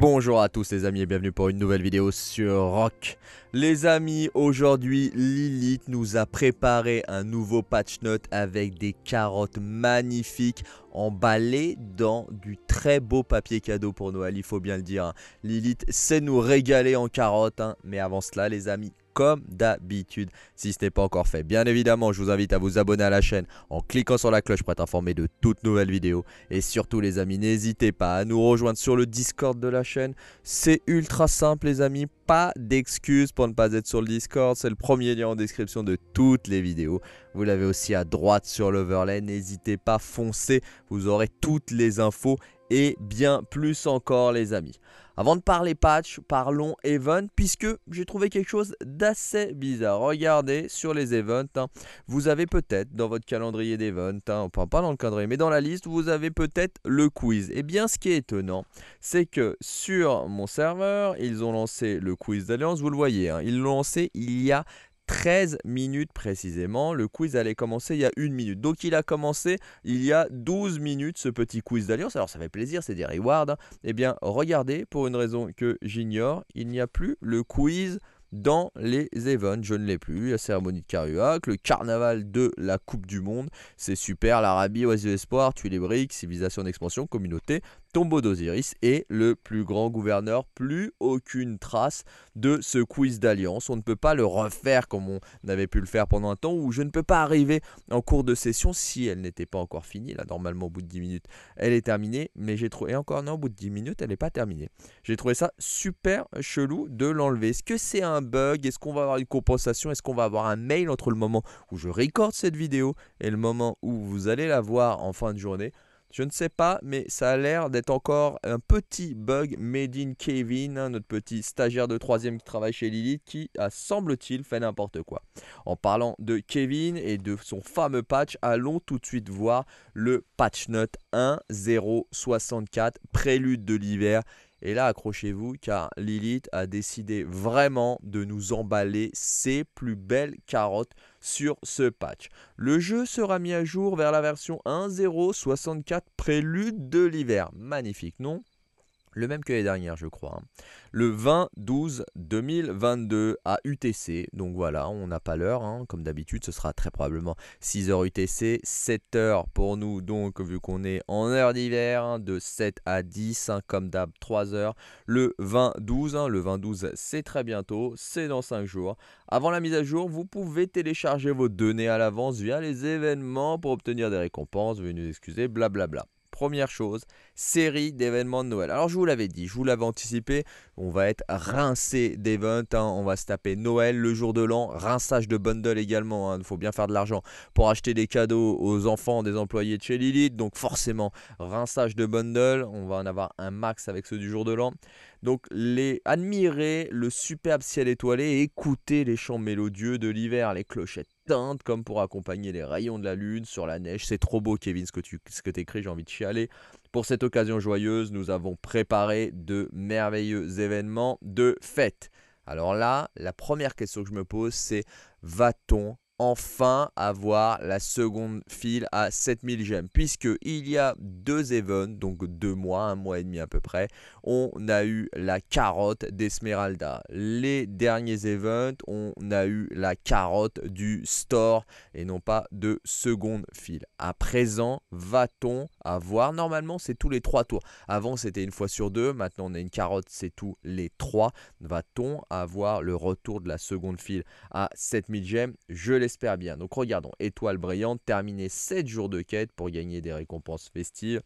Bonjour à tous les amis et bienvenue pour une nouvelle vidéo sur Rock. Les amis, aujourd'hui Lilith nous a préparé un nouveau patch note avec des carottes magnifiques emballées dans du très beau papier cadeau pour Noël, il faut bien le dire. Hein. Lilith sait nous régaler en carottes, hein. mais avant cela les amis, comme d'habitude si ce n'est pas encore fait. Bien évidemment, je vous invite à vous abonner à la chaîne en cliquant sur la cloche pour être informé de toutes nouvelles vidéos. Et surtout les amis, n'hésitez pas à nous rejoindre sur le Discord de la chaîne. C'est ultra simple les amis, pas d'excuses pour ne pas être sur le Discord. C'est le premier lien en description de toutes les vidéos. Vous l'avez aussi à droite sur l'overlay. N'hésitez pas, foncez, vous aurez toutes les infos et bien plus encore les amis. Avant de parler patch, parlons event puisque j'ai trouvé quelque chose d'assez bizarre. Regardez sur les events, hein. vous avez peut-être dans votre calendrier d'event, hein, enfin pas dans le calendrier, mais dans la liste, vous avez peut-être le quiz. Et eh bien ce qui est étonnant, c'est que sur mon serveur, ils ont lancé le quiz d'alliance, vous le voyez, hein. ils l'ont lancé il y a 13 minutes précisément. Le quiz allait commencer il y a une minute. Donc il a commencé il y a 12 minutes ce petit quiz d'Alliance. Alors ça fait plaisir, c'est des rewards. Hein. Eh bien regardez, pour une raison que j'ignore, il n'y a plus le quiz dans les events. Je ne l'ai plus. La cérémonie de Caruac, le carnaval de la Coupe du Monde. C'est super. L'Arabie, Oiseau Espoir, briques Civilisation d'expansion, communauté tombeau d'Osiris est le plus grand gouverneur, plus aucune trace de ce quiz d'alliance. On ne peut pas le refaire comme on avait pu le faire pendant un temps, où je ne peux pas arriver en cours de session si elle n'était pas encore finie. Là, normalement, au bout de 10 minutes, elle est terminée, mais j'ai trouvé, et encore non, au bout de 10 minutes, elle n'est pas terminée. J'ai trouvé ça super chelou de l'enlever. Est-ce que c'est un bug Est-ce qu'on va avoir une compensation Est-ce qu'on va avoir un mail entre le moment où je recorde cette vidéo et le moment où vous allez la voir en fin de journée je ne sais pas, mais ça a l'air d'être encore un petit bug made in Kevin, hein, notre petit stagiaire de troisième qui travaille chez Lilith, qui a, semble-t-il, fait n'importe quoi. En parlant de Kevin et de son fameux patch, allons tout de suite voir le patch note 1.0.64, prélude de l'hiver, et là, accrochez-vous, car Lilith a décidé vraiment de nous emballer ses plus belles carottes sur ce patch. Le jeu sera mis à jour vers la version 1.0.64 prélude de l'hiver. Magnifique, non le même que les dernières, je crois. Hein. Le 20-12-2022 à UTC. Donc voilà, on n'a pas l'heure, hein. comme d'habitude, ce sera très probablement 6h UTC, 7h pour nous. Donc, vu qu'on est en heure d'hiver, hein, de 7 à 10, comme d'hab, 3h. Le 20-12, le 20-12, c'est très bientôt, c'est dans 5 jours. Avant la mise à jour, vous pouvez télécharger vos données à l'avance via les événements pour obtenir des récompenses. Veuillez nous excuser, blablabla. Première chose, série d'événements de Noël. Alors je vous l'avais dit, je vous l'avais anticipé, on va être rincé d'events, hein. on va se taper Noël le jour de l'an, rinçage de bundle également, hein. il faut bien faire de l'argent pour acheter des cadeaux aux enfants des employés de chez Lilith, donc forcément rinçage de bundle, on va en avoir un max avec ceux du jour de l'an. Donc les admirer le superbe ciel étoilé écouter les chants mélodieux de l'hiver, les clochettes comme pour accompagner les rayons de la lune sur la neige. C'est trop beau, Kevin, ce que tu ce que écris, j'ai envie de chialer. Pour cette occasion joyeuse, nous avons préparé de merveilleux événements de fête. Alors là, la première question que je me pose, c'est va-t-on enfin avoir la seconde file à 7000 gemmes. Puisque il y a deux events, donc deux mois, un mois et demi à peu près, on a eu la carotte d'Esmeralda. Les derniers events, on a eu la carotte du store et non pas de seconde file. À présent, va-t-on Normalement, c'est tous les trois tours. Avant, c'était une fois sur deux. Maintenant, on a une carotte, c'est tous les trois. Va-t-on avoir le retour de la seconde file à 7000 gemmes Je l'espère bien. Donc regardons, étoile brillante, terminer 7 jours de quête pour gagner des récompenses festives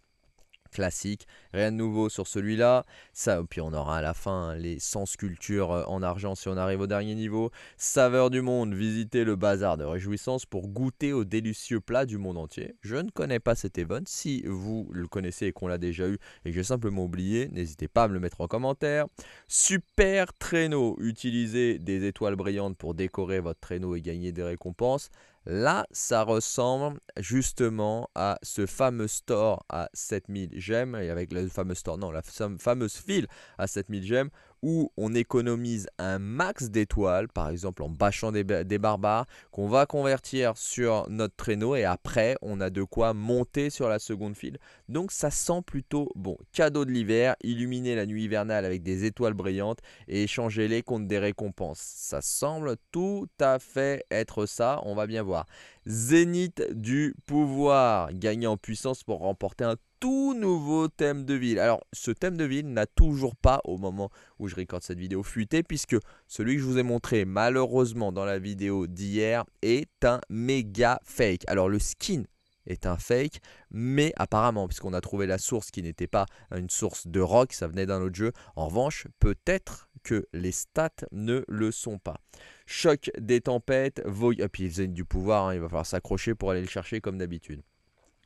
classique. Rien de nouveau sur celui-là. Ça, puis on aura à la fin hein, les 100 sculptures euh, en argent si on arrive au dernier niveau. Saveur du monde, visitez le bazar de réjouissance pour goûter aux délicieux plats du monde entier. Je ne connais pas cet event. Si vous le connaissez et qu'on l'a déjà eu et que j'ai simplement oublié, n'hésitez pas à me le mettre en commentaire. Super traîneau, utilisez des étoiles brillantes pour décorer votre traîneau et gagner des récompenses. Là, ça ressemble justement à ce fameux store à 7000 gemmes, et avec le fameux store, non, la fameuse file à 7000 gemmes, où on économise un max d'étoiles, par exemple en bâchant des, des barbares, qu'on va convertir sur notre traîneau et après on a de quoi monter sur la seconde file. Donc ça sent plutôt bon. Cadeau de l'hiver, illuminer la nuit hivernale avec des étoiles brillantes et échanger-les contre des récompenses. Ça semble tout à fait être ça, on va bien voir. Zénith du pouvoir, gagner en puissance pour remporter un tout nouveau thème de ville. Alors, ce thème de ville n'a toujours pas, au moment où je recorde cette vidéo, fuité, puisque celui que je vous ai montré, malheureusement, dans la vidéo d'hier, est un méga fake. Alors, le skin est un fake, mais apparemment, puisqu'on a trouvé la source qui n'était pas une source de rock, ça venait d'un autre jeu, en revanche, peut-être que les stats ne le sont pas. Choc des tempêtes, vogue... et ah, puis il faisait du pouvoir, hein, il va falloir s'accrocher pour aller le chercher comme d'habitude.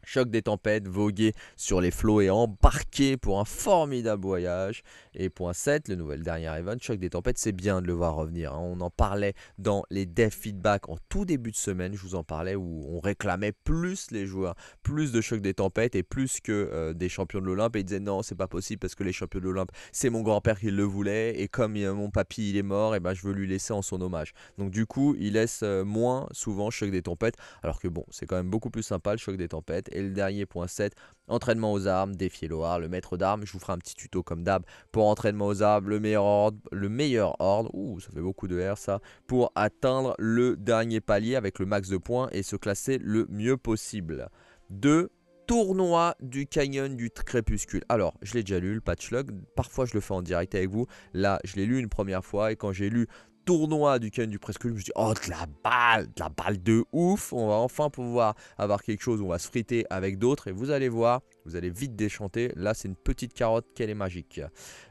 Choc des tempêtes, voguer sur les flots et embarquer pour un formidable voyage. Et point 7, le nouvel dernier event, choc des tempêtes, c'est bien de le voir revenir. Hein. On en parlait dans les dev feedback en tout début de semaine, je vous en parlais, où on réclamait plus les joueurs, plus de choc des tempêtes et plus que euh, des champions de l'Olympe. Et ils disaient non, c'est pas possible parce que les champions de l'Olympe, c'est mon grand-père qui le voulait. Et comme euh, mon papy, il est mort, et eh ben je veux lui laisser en son hommage. Donc du coup, il laisse euh, moins souvent choc des tempêtes. Alors que bon, c'est quand même beaucoup plus sympa le choc des tempêtes. Et le dernier point 7, entraînement aux armes, défier Loire, le maître d'armes. Je vous ferai un petit tuto comme d'hab pour entraînement aux arbres, le meilleur ordre, le meilleur ordre, ouh, ça fait beaucoup de R ça, pour atteindre le dernier palier avec le max de points et se classer le mieux possible. 2. Tournoi du Canyon du Crépuscule. Alors, je l'ai déjà lu, le patch log. Parfois, je le fais en direct avec vous. Là, je l'ai lu une première fois. Et quand j'ai lu tournoi du canyon du Presque, je me suis oh, de la balle, de la balle de ouf, on va enfin pouvoir avoir quelque chose, on va se friter avec d'autres, et vous allez voir, vous allez vite déchanter, là c'est une petite carotte qu'elle est magique.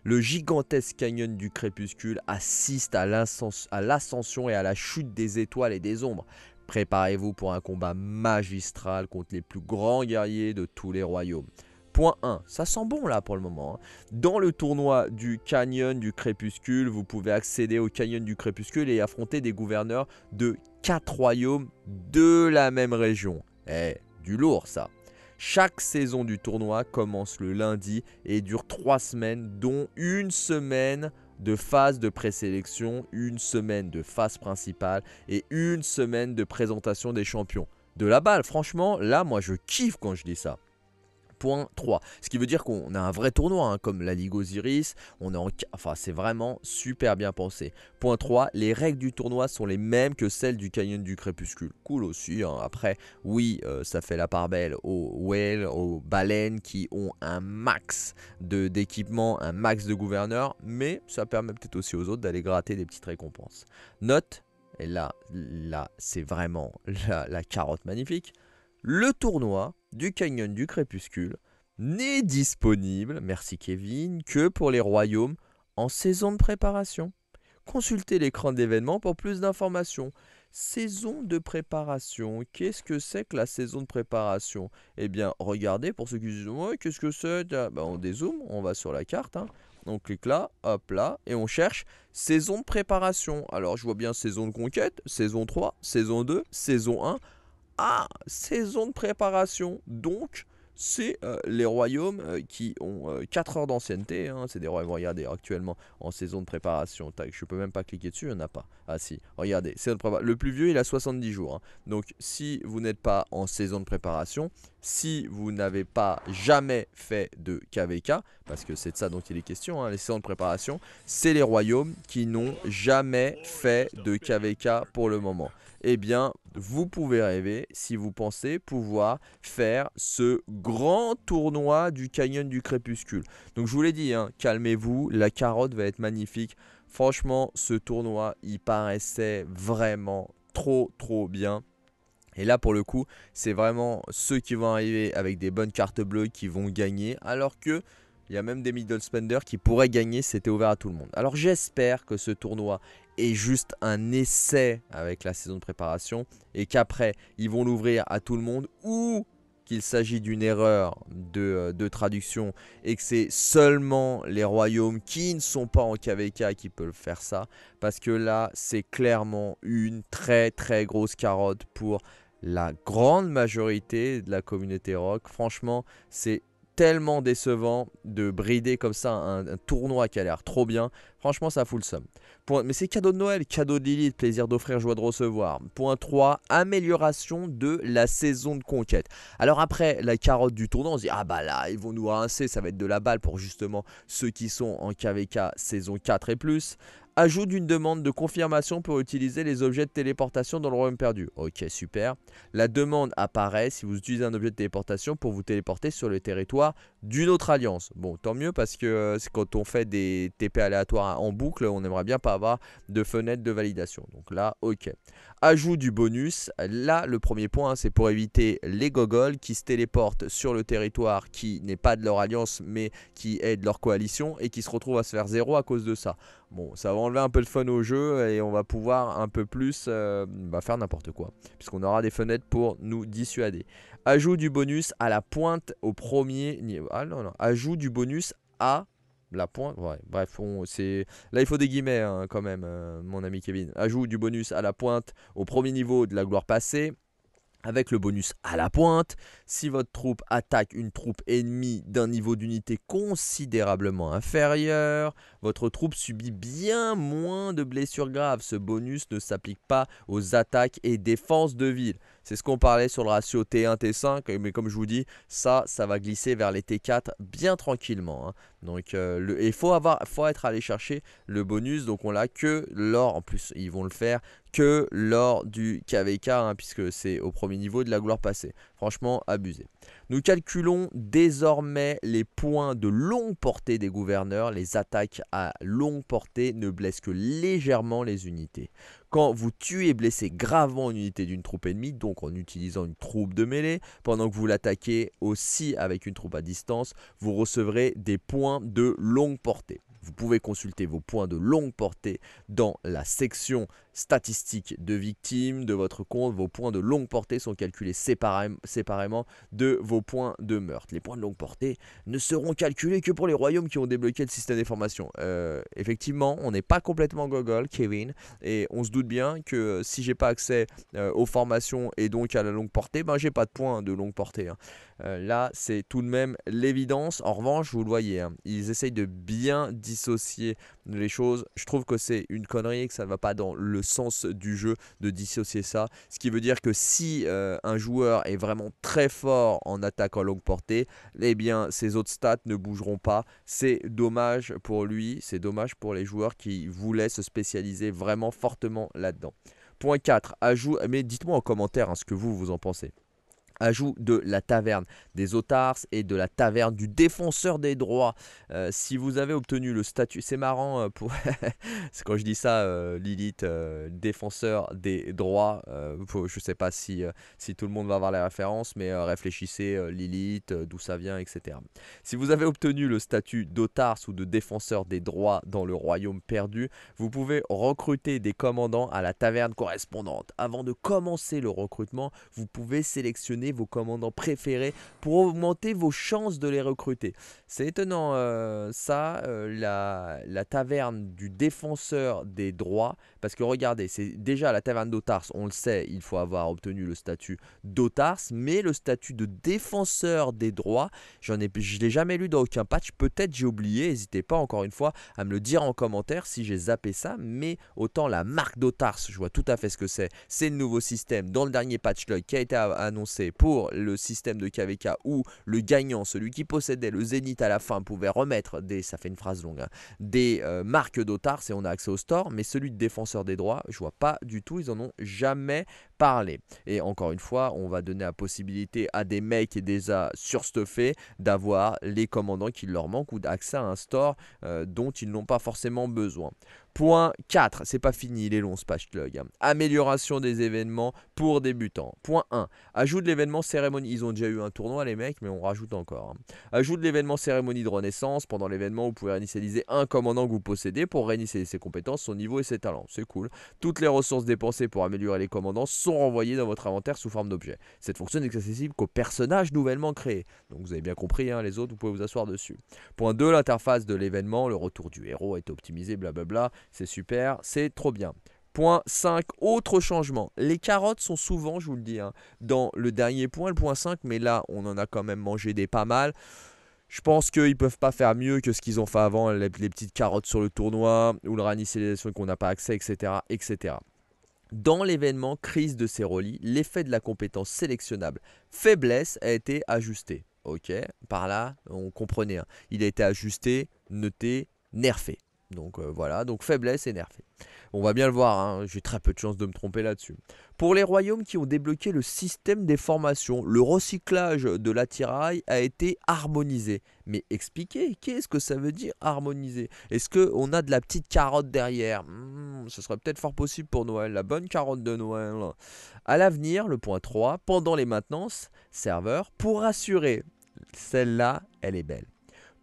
Le gigantesque canyon du crépuscule assiste à l'ascension et à la chute des étoiles et des ombres. Préparez-vous pour un combat magistral contre les plus grands guerriers de tous les royaumes. Point 1, ça sent bon là pour le moment. Hein. Dans le tournoi du Canyon du Crépuscule, vous pouvez accéder au Canyon du Crépuscule et affronter des gouverneurs de 4 royaumes de la même région. Eh, du lourd ça. Chaque saison du tournoi commence le lundi et dure 3 semaines, dont une semaine de phase de présélection, une semaine de phase principale et une semaine de présentation des champions. De la balle, franchement, là moi je kiffe quand je dis ça. Point 3, Ce qui veut dire qu'on a un vrai tournoi, hein, comme la Ligue Osiris. On Enfin, c'est vraiment super bien pensé. Point 3, les règles du tournoi sont les mêmes que celles du Canyon du Crépuscule. Cool aussi. Hein. Après, oui, euh, ça fait la part belle aux whales, aux baleines qui ont un max d'équipement, un max de gouverneurs, mais ça permet peut-être aussi aux autres d'aller gratter des petites récompenses. Note, et là, là c'est vraiment la carotte magnifique. Le tournoi du Canyon du Crépuscule n'est disponible, merci Kevin, que pour les royaumes en saison de préparation. Consultez l'écran d'événement pour plus d'informations. Saison de préparation, qu'est-ce que c'est que la saison de préparation Eh bien, regardez, pour ceux qui disent qu'est-ce que c'est ah, ben, On dézoome, on va sur la carte, hein. on clique là, hop là, et on cherche saison de préparation. Alors, je vois bien saison de conquête, saison 3, saison 2, saison 1. Ah, saison de préparation. Donc, c'est euh, les royaumes euh, qui ont 4 euh, heures d'ancienneté. Hein. c'est des royaumes, regardez, actuellement en saison de préparation. Tac, je peux même pas cliquer dessus, il n'y en a pas. Ah si, regardez, Le plus vieux, il a 70 jours. Hein. Donc si vous n'êtes pas en saison de préparation, si vous n'avez pas jamais fait de KVK, parce que c'est de ça dont il est question, hein, les séances de préparation, c'est les royaumes qui n'ont jamais fait de KVK pour le moment. Eh bien, vous pouvez rêver si vous pensez pouvoir faire ce grand tournoi du Canyon du Crépuscule. Donc je vous l'ai dit, hein, calmez-vous, la carotte va être magnifique. Franchement, ce tournoi, il paraissait vraiment trop trop bien. Et là, pour le coup, c'est vraiment ceux qui vont arriver avec des bonnes cartes bleues qui vont gagner. Alors que il y a même des middle spenders qui pourraient gagner. C'était ouvert à tout le monde. Alors j'espère que ce tournoi est juste un essai avec la saison de préparation et qu'après ils vont l'ouvrir à tout le monde ou qu'il s'agit d'une erreur de, euh, de, traduction et que c'est seulement les royaumes qui ne sont pas en KVK qui peuvent faire ça. Parce que là, c'est clairement une très très grosse carotte pour la grande majorité de la communauté rock. Franchement, c'est tellement décevant de brider comme ça un, tournoi qui a l'air trop bien. Franchement, ça fout le somme. mais c'est cadeau de Noël, cadeau de plaisir d'offrir, joie de recevoir. Point 3, amélioration de la saison de conquête. Alors après la carotte du tournoi, on se dit ah bah là, ils vont nous rincer, ça va être de la balle pour justement ceux qui sont en KVK saison 4 et plus. Ajout d'une demande de confirmation pour utiliser les objets de téléportation dans le royaume perdu. Ok, super. La demande apparaît si vous utilisez un objet de téléportation pour vous téléporter sur le territoire d'une autre alliance. Bon, tant mieux parce que euh, quand on fait des TP aléatoires en boucle, on n'aimerait bien pas avoir de fenêtre de validation. Donc là, ok. Ajout du bonus. Là, le premier point, hein, c'est pour éviter les gogols qui se téléportent sur le territoire qui n'est pas de leur alliance mais qui est de leur coalition et qui se retrouvent à se faire zéro à cause de ça. Bon, ça va enlever un peu le fun au jeu et on va pouvoir un peu plus euh, bah, faire n'importe quoi puisqu'on aura des fenêtres pour nous dissuader. Ajout du bonus à la pointe au premier niveau. Ah du bonus à la pointe. bref, là il faut des guillemets hein, quand même, euh, mon ami Kevin. du bonus à la pointe au premier niveau de la gloire passée. Avec le bonus à la pointe, si votre troupe attaque une troupe ennemie d'un niveau d'unité considérablement inférieur, votre troupe subit bien moins de blessures graves. Ce bonus ne s'applique pas aux attaques et défenses de ville. C'est ce qu'on parlait sur le ratio T1, T5, mais comme je vous dis, ça, ça va glisser vers les T4 bien tranquillement. Hein. Donc, euh, faut faut être allé chercher le bonus. Donc, on l'a que lors. En plus, ils vont le faire que lors du KVK, hein, puisque c'est au premier niveau de la gloire passée. Franchement, abusé. Nous calculons désormais les points de longue portée des gouverneurs. Les attaques à longue portée ne blessent que légèrement les unités. Quand vous tuez et blessez gravement une unité d'une troupe ennemie, donc en utilisant une troupe de mêlée, pendant que vous l'attaquez aussi avec une troupe à distance, vous recevrez des points de longue portée. Vous pouvez consulter vos points de longue portée dans la section statistiques de victimes de votre compte. Vos points de longue portée sont calculés séparément de vos points de meurtre. Les points de longue portée ne seront calculés que pour les royaumes qui ont débloqué le système des formations. Euh, effectivement, on n'est pas complètement gogol, Kevin, et on se doute bien que euh, si j'ai pas accès euh, aux formations et donc à la longue portée, ben j'ai pas de points de longue portée. Hein. là, c'est tout de même l'évidence. En revanche, vous le voyez, hein, ils essayent de bien dissocier les choses. Je trouve que c'est une connerie, que ça ne va pas dans le sens du jeu de dissocier ça. Ce qui veut dire que si euh, un joueur est vraiment très fort en attaque en longue portée, eh bien ses autres stats ne bougeront pas. C'est dommage pour lui, c'est dommage pour les joueurs qui voulaient se spécialiser vraiment fortement là-dedans. Point 4, ajout, mais dites-moi en commentaire hein, ce que vous, vous en pensez. Ajout de la taverne des otars et de la taverne du défenseur des droits. Euh, si vous avez obtenu le statut, c'est marrant euh, pour quand je dis ça, euh, Lilith, défenseur des droits. je ne sais pas si, si tout le monde va avoir les références, mais réfléchissez Lilith, d'où ça vient, etc. Si vous avez obtenu le statut d'otars ou de défenseur des droits dans le royaume perdu, vous pouvez recruter des commandants à la taverne correspondante. Avant de commencer le recrutement, vous pouvez sélectionner vos commandants préférés pour augmenter vos chances de les recruter. C'est étonnant euh, ça, euh, la, taverne du défenseur des droits, parce que regardez, c'est déjà la taverne d'Otars, on le sait, il faut avoir obtenu le statut d'Otars, mais le statut de défenseur des droits, j'en ai, je l'ai jamais lu dans aucun patch, peut-être j'ai oublié, n'hésitez pas encore une fois à me le dire en commentaire si j'ai zappé ça, mais autant la marque d'Otars, je vois tout à fait ce que c'est, c'est le nouveau système dans le dernier patch qui a été annoncé pour le système de KVK où le gagnant, celui qui possédait le Zénith à la fin, pouvait remettre des, ça fait une phrase longue, hein, des euh, marques d'Otars et on a accès au store, mais celui de défenseur des droits, je vois pas du tout, ils en ont jamais parlé. Et encore une fois, on va donner la possibilité à des mecs et des ce fait d'avoir les commandants qui leur manquent ou d'accès à un store euh, dont ils n'ont pas forcément besoin. Point 4, c'est pas fini, il est long ce patch hein. Amélioration des événements pour débutants. Point 1, ajoute l'événement cérémonie. Ils ont déjà eu un tournoi, les mecs, mais on rajoute encore. Hein. Ajoute l'événement cérémonie de renaissance. Pendant l'événement, vous pouvez réinitialiser un commandant que vous possédez pour réinitialiser ses compétences, son niveau et ses talents. C'est cool. Toutes les ressources dépensées pour améliorer les commandants sont renvoyées dans votre inventaire sous forme d'objets. Cette fonction n'est accessible qu'aux personnages nouvellement créés. Donc vous avez bien compris, hein, les autres, vous pouvez vous asseoir dessus. Point 2, l'interface de l'événement, le retour du héros est optimisé, blablabla. C'est super, c'est trop bien. Point 5, autre changement. Les carottes sont souvent, je vous le dis, hein, dans le dernier point, le point 5, mais là, on en a quand même mangé des pas mal. Je pense qu'ils ne peuvent pas faire mieux que ce qu'ils ont fait avant, les, petites carottes sur le tournoi, ou le ranicélisation qu'on n'a pas accès, etc. etc. Dans l'événement crise de relis, l'effet de la compétence sélectionnable faiblesse a été ajusté. Ok, par là, on comprenait. Hein. Il a été ajusté, noté, nerfé. Donc euh, voilà, donc faiblesse énervée. On va bien le voir, hein. j'ai très peu de chances de me tromper là-dessus. Pour les royaumes qui ont débloqué le système des formations, le recyclage de l'attirail a été harmonisé. Mais expliquez, qu'est-ce que ça veut dire harmoniser Est-ce qu'on a de la petite carotte derrière hmm, Ce serait peut-être fort possible pour Noël, la bonne carotte de Noël. A l'avenir, le point 3, pendant les maintenances, serveur, pour assurer. Celle-là, elle est belle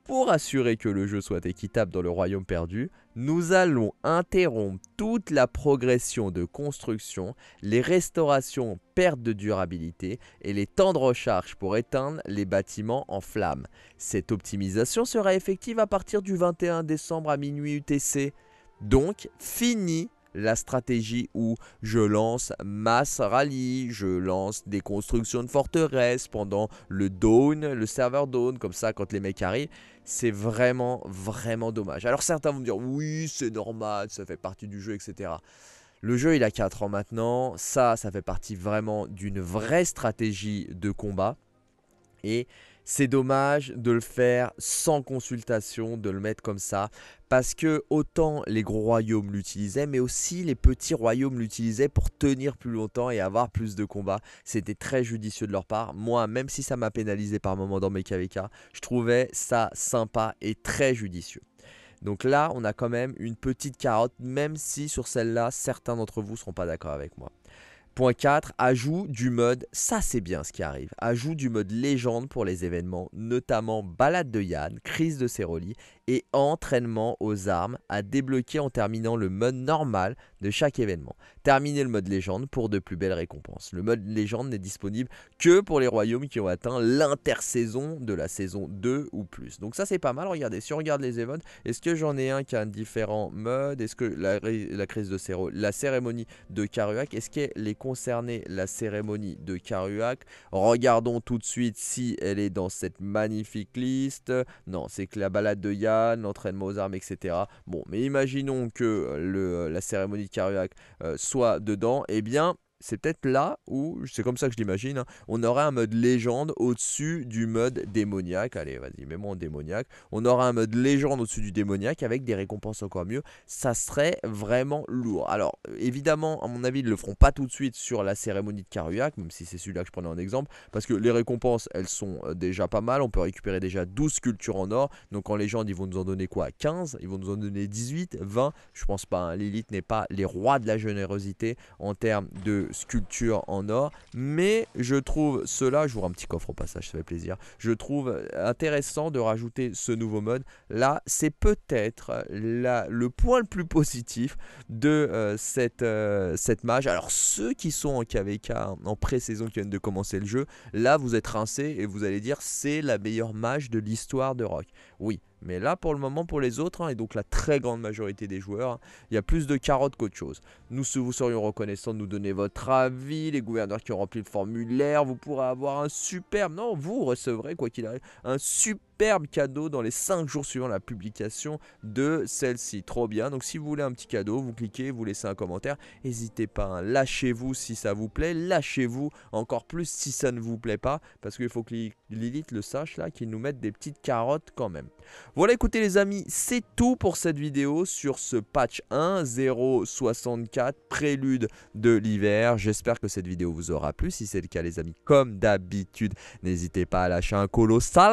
pour assurer que le jeu soit équitable dans le royaume perdu, nous allons interrompre toute la progression de construction, les restaurations, pertes de durabilité et les temps de recharge pour éteindre les bâtiments en flammes. Cette optimisation sera effective à partir du 21 décembre à minuit UTC. Donc, fini la stratégie où je lance masse rallye, je lance des constructions de forteresses pendant le dawn, le serveur dawn, comme ça quand les mecs arrivent, c'est vraiment, vraiment dommage. Alors certains vont me dire, oui, c'est normal, ça fait partie du jeu, etc. Le jeu, il a 4 ans maintenant. Ça, ça fait partie vraiment d'une vraie stratégie de combat. Et c'est dommage de le faire sans consultation, de le mettre comme ça, parce que autant les gros royaumes l'utilisaient, mais aussi les petits royaumes l'utilisaient pour tenir plus longtemps et avoir plus de combats. C'était très judicieux de leur part. Moi, même si ça m'a pénalisé par moments dans mes KVK, je trouvais ça sympa et très judicieux. Donc là, on a quand même une petite carotte, même si sur celle-là, certains d'entre vous ne seront pas d'accord avec moi. Point 4, ajout du mode, ça c'est bien ce qui arrive, ajout du mode légende pour les événements, notamment balade de Yann, crise de Ceroli et entraînement aux armes à débloquer en terminant le mode normal de chaque événement. Terminer le mode légende pour de plus belles récompenses. Le mode légende n'est disponible que pour les royaumes qui ont atteint l'intersaison de la saison 2 ou plus. Donc ça c'est pas mal, regardez, si on regarde les events, est-ce que j'en ai un qui a un différent mode Est-ce que la, crise de séro, la cérémonie de Karuak, est-ce qu'elle est concernée la cérémonie de Karuak Regardons tout de suite si elle est dans cette magnifique liste. Non, c'est que la balade de Yann, l'entraînement aux armes, etc. Bon, mais imaginons que euh, euh, la cérémonie de Karuak... Euh, soit dedans, eh bien, c'est peut-être là où, c'est comme ça que je l'imagine, hein, on aurait un mode légende au-dessus du mode démoniaque. Allez, vas-y, mets-moi en démoniaque. On aura un mode légende au-dessus du démoniaque avec des récompenses encore mieux. Ça serait vraiment lourd. Alors, évidemment, à mon avis, ils ne le feront pas tout de suite sur la cérémonie de Caruac, même si c'est celui-là que je prenais en exemple, parce que les récompenses, elles sont euh, déjà pas mal. On peut récupérer déjà 12 cultures en or. Donc, en légende, ils vont nous en donner quoi 15 Ils vont nous en donner 18, 20 Je pense pas. Hein. l'élite n'est pas les rois de la générosité en termes de sculpture en or. Mais je trouve cela, j'ouvre un petit coffre au passage, ça fait plaisir. Je trouve intéressant de rajouter ce nouveau mode. Là, c'est peut-être le point le plus positif de euh, cette, euh, cette mage. Alors, ceux qui sont en KVK, en pré-saison, qui viennent de commencer le jeu, là, vous êtes rincés et vous allez dire c'est la meilleure mage de l'histoire de Rock. Oui, mais là, pour le moment, pour les autres, hein, et donc la très grande majorité des joueurs, hein, il y a plus de carottes qu'autre chose. Nous vous serions reconnaissants de nous donner votre avis, les gouverneurs qui ont rempli le formulaire, vous pourrez avoir un superbe, non, vous recevrez, quoi qu'il arrive, un super superbe cadeau dans les 5 jours suivant la publication de celle-ci. Trop bien. Donc si vous voulez un petit cadeau, vous cliquez, vous laissez un commentaire. N'hésitez pas, hein. lâchez-vous si ça vous plaît, lâchez-vous encore plus si ça ne vous plaît pas, parce qu'il faut que Lilith le sache là, qu'ils nous mettent des petites carottes quand même. Voilà, écoutez les amis, c'est tout pour cette vidéo sur ce patch 1.0.64 prélude de l'hiver. J'espère que cette vidéo vous aura plu. Si c'est le cas les amis, comme d'habitude, n'hésitez pas à lâcher un colossal